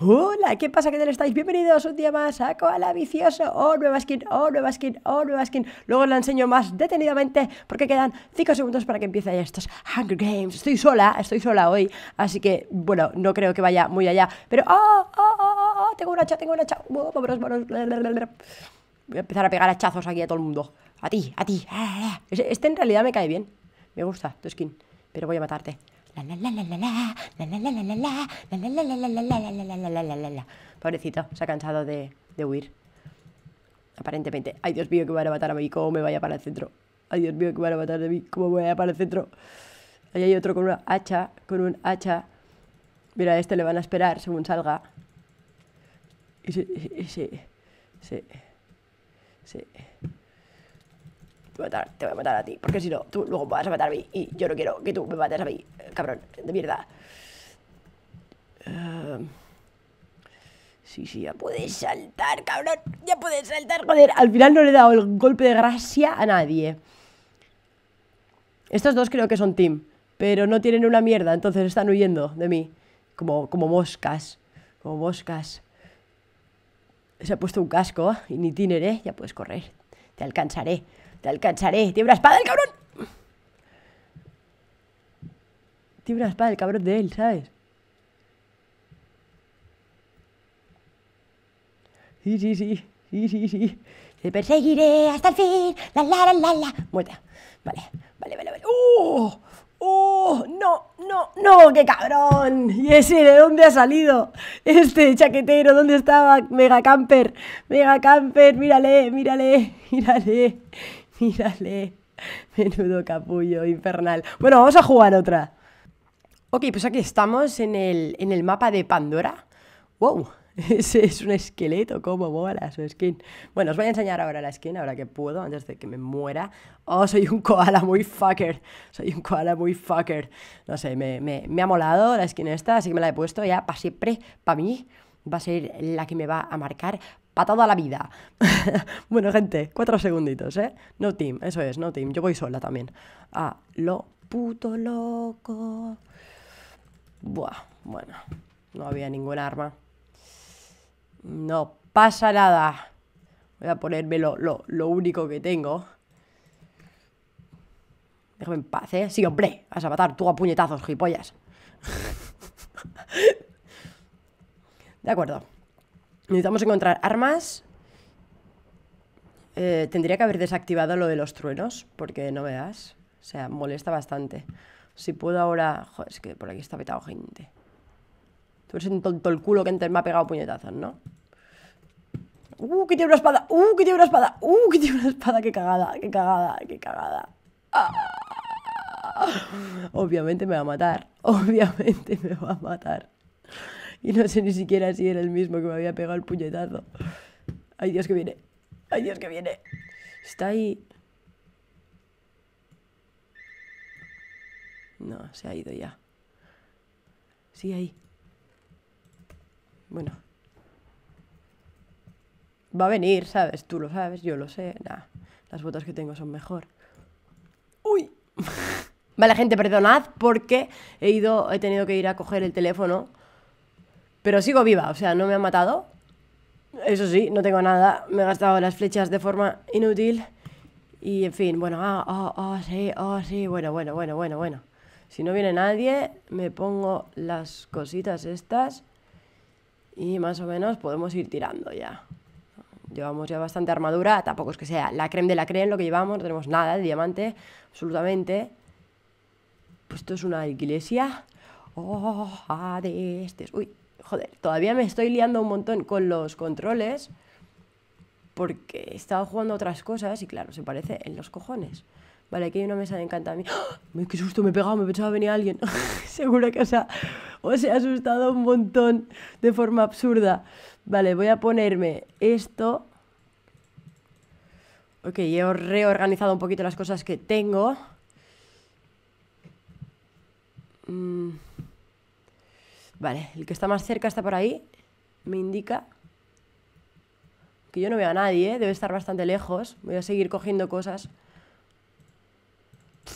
Hola, ¿qué pasa? ¿Qué tal estáis? Bienvenidos un día más a Koala Vicioso. Oh, nueva skin, oh, nueva skin, oh, nueva skin. Luego os la enseño más detenidamente porque quedan 5 segundos para que empiece estos Hunger Games. Estoy sola, estoy sola hoy, así que, bueno, no creo que vaya muy allá. Pero, oh, oh, oh, oh, tengo un hacha, tengo un hacha. Voy a empezar a pegar hachazos aquí a todo el mundo. A ti, a ti. Este en realidad me cae bien. Me gusta tu skin, pero voy a matarte. Pobrecito, se ha cansado de, huir. Aparentemente. Ay, Dios mío, que me van a matar a mí. ¿Cómo me vaya para el centro? Ay, Dios mío, que me van a matar a mí. ¿Cómo me vaya para el centro? Ahí hay otro con una hacha. Con un hacha. Mira, a este le van a esperar según salga. Y sí, sí te voy a matar a ti, porque si no, tú luego vas a matar a mí y yo no quiero que tú me mates a mí, eh, cabrón, de mierda. Em, sí, sí, ya puedes saltar, cabrón, ya puedes saltar, joder, al final no le he dado el golpe de gracia a nadie. Estos dos creo que son team, pero no tienen una mierda, entonces están huyendo de mí, como, como moscas, como moscas. Se ha puesto un casco, Y ni eh, ya puedes correr, te alcanzaré. Te alcanzaré. Tiene una espada el cabrón. Tiene una espada el cabrón de él, ¿sabes? Sí, sí, sí. Sí, sí, sí. Te perseguiré hasta el fin. La, la, la, la, la. Muerta. Vale, vale, vale, vale. ¡Uh! ¡Oh! ¡No, no, no! ¡Qué cabrón! ¿Y ese de dónde ha salido? Este chaquetero, ¿dónde estaba? Mega Camper. Mega Camper, mírale, mírale, mírale. Mírale, menudo capullo infernal. Bueno, vamos a jugar otra. Ok, pues aquí estamos en el, en el mapa de Pandora. ¡Wow! Ese es un esqueleto, como mola su skin. Bueno, os voy a enseñar ahora la skin, ahora que puedo, antes de que me muera. Oh, soy un koala muy fucker. Soy un koala muy fucker. No sé, me, me, me ha molado la skin esta, así que me la he puesto ya para siempre, para mí. Va a ser la que me va a marcar a toda la vida. bueno, gente, cuatro segunditos, ¿eh? No team, eso es, no team. Yo voy sola también. A lo puto loco. Buah, bueno, no había ningún arma. No pasa nada. Voy a ponerme lo, lo, lo único que tengo. Déjame en paz, ¿eh? Sí, hombre, vas a matar tú a puñetazos, gilipollas. De acuerdo. Necesitamos encontrar armas. Eh, tendría que haber desactivado lo de los truenos, porque no veas. O sea, molesta bastante. Si puedo ahora... Joder, es que por aquí está petado gente. Tú eres un tonto el culo que antes me ha pegado puñetazos, ¿no? ¡Uh, que tiene una espada! ¡Uh, que tiene una espada! ¡Uh, que tiene una espada! ¡Qué cagada! ¡Qué cagada! ¡Qué cagada! Ah. Obviamente me va a matar. Obviamente me va a matar. Y no sé ni siquiera si era el mismo que me había pegado el puñetazo. Ay, Dios que viene. Ay, Dios que viene. Está ahí. No, se ha ido ya. Sí, ahí. Bueno. Va a venir, ¿sabes? Tú lo sabes, yo lo sé. Nah, las botas que tengo son mejor. ¡Uy! vale, gente, perdonad porque he ido, he tenido que ir a coger el teléfono pero sigo viva, o sea, no me han matado. Eso sí, no tengo nada. Me he gastado las flechas de forma inútil. Y en fin, bueno, ah, oh, sí, oh, sí, bueno, bueno, bueno, bueno, bueno. Si no viene nadie, me pongo las cositas estas y más o menos podemos ir tirando ya. Llevamos ya bastante armadura, tampoco es que sea la creme de la creme lo que llevamos, no tenemos nada de diamante, absolutamente. Pues esto es una iglesia. Oh, este Uy, joder, todavía me estoy liando un montón con los controles porque he estado jugando otras cosas y claro, se parece en los cojones. Vale, aquí hay una mesa de encantamiento. ¡Ah! ¡Qué susto! Me he pegado, me pensaba venir alguien. Seguro que os he asustado un montón de forma absurda. Vale, voy a ponerme esto. Ok, he reorganizado un poquito las cosas que tengo. Mmm Vale, el que está más cerca está por ahí. Me indica que yo no veo a nadie, ¿eh? debe estar bastante lejos. Voy a seguir cogiendo cosas.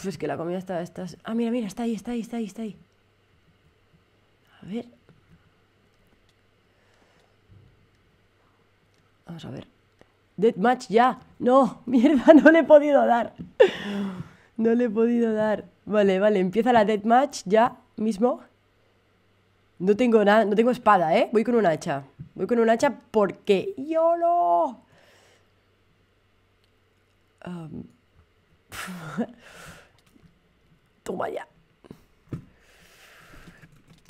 es que la comida está, Ah, mira, mira, está ahí, está ahí, está ahí, está ahí. A ver. Vamos a ver. Deathmatch ya. No, mierda, no le he podido dar. No le he podido dar. Vale, vale, empieza la deathmatch ya mismo. No tengo nada, no tengo espada, ¿eh? Voy con un hacha. Voy con un hacha porque... yo lo Toma ya.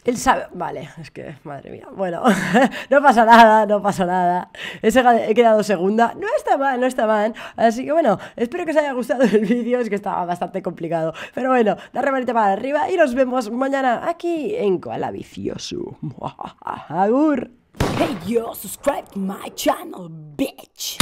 Él sabe. Vale, es que, madre mía. Bueno, no pasa nada, no pasa nada. He quedado segunda. No está mal, no está mal. Así que bueno, espero que os haya gustado el vídeo. Es que estaba bastante complicado. Pero bueno, darle manita para arriba y nos vemos mañana aquí en cola Vicioso. Agur. Hey yo, subscribe my channel, bitch.